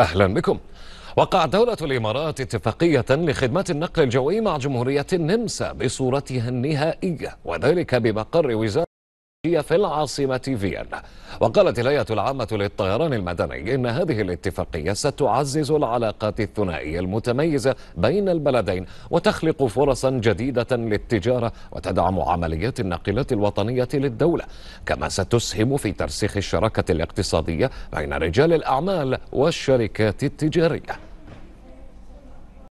أهلا بكم وقعت دولة الإمارات اتفاقية لخدمة النقل الجوي مع جمهورية النمسا بصورتها النهائية وذلك بمقر وزارة في العاصمة فيينا وقالت الهيئة العامة للطيران المدني إن هذه الاتفاقية ستعزز العلاقات الثنائية المتميزة بين البلدين وتخلق فرصا جديدة للتجارة وتدعم عمليات الناقلات الوطنية للدولة كما ستسهم في ترسيخ الشراكة الاقتصادية بين رجال الأعمال والشركات التجارية